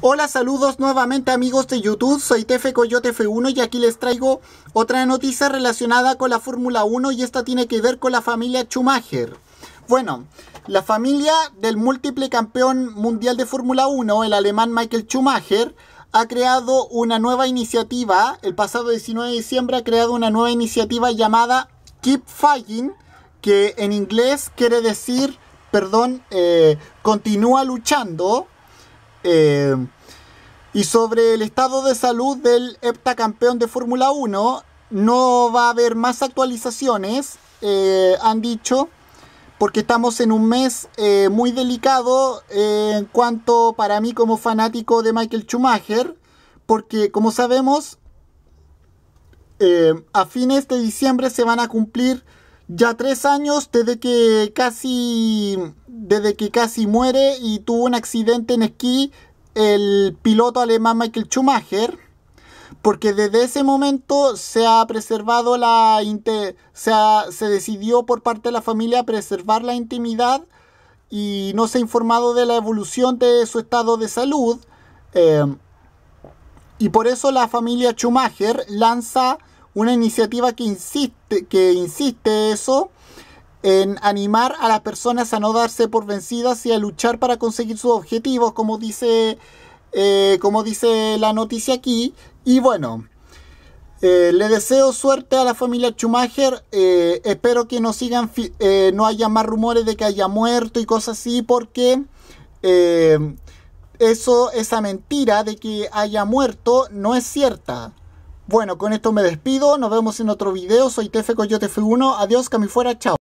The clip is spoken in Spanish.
Hola, saludos nuevamente amigos de YouTube, soy Tefe Coyote F1 y aquí les traigo otra noticia relacionada con la Fórmula 1 y esta tiene que ver con la familia Schumacher. Bueno, la familia del múltiple campeón mundial de Fórmula 1, el alemán Michael Schumacher, ha creado una nueva iniciativa, el pasado 19 de diciembre ha creado una nueva iniciativa llamada Keep Fighting, que en inglés quiere decir, perdón, eh, continúa luchando. Eh, y sobre el estado de salud del heptacampeón de Fórmula 1, no va a haber más actualizaciones, eh, han dicho, porque estamos en un mes eh, muy delicado en cuanto para mí como fanático de Michael Schumacher, porque como sabemos, a fines de diciembre se van a cumplir ya tres años desde que casi, desde que casi muere y tuvo un accidente en esquí el piloto alemán Michael Schumacher, porque desde ese momento se ha preservado la se, se decidió por parte de la familia preservar la intimidad y no se ha informado de la evolución de su estado de salud. Eh, y por eso la familia Schumacher lanza una iniciativa que insiste, que insiste eso en animar a las personas a no darse por vencidas y a luchar para conseguir sus objetivos, como dice, eh, como dice la noticia aquí. Y bueno, eh, le deseo suerte a la familia Schumacher. Eh, espero que no sigan, no haya más rumores de que haya muerto y cosas así, porque eso, esa mentira de que haya muerto no es cierta. Bueno, con esto me despido. Nos vemos en otro video. Soy Tefe Coyote F1. Adiós, que fuera. Chao.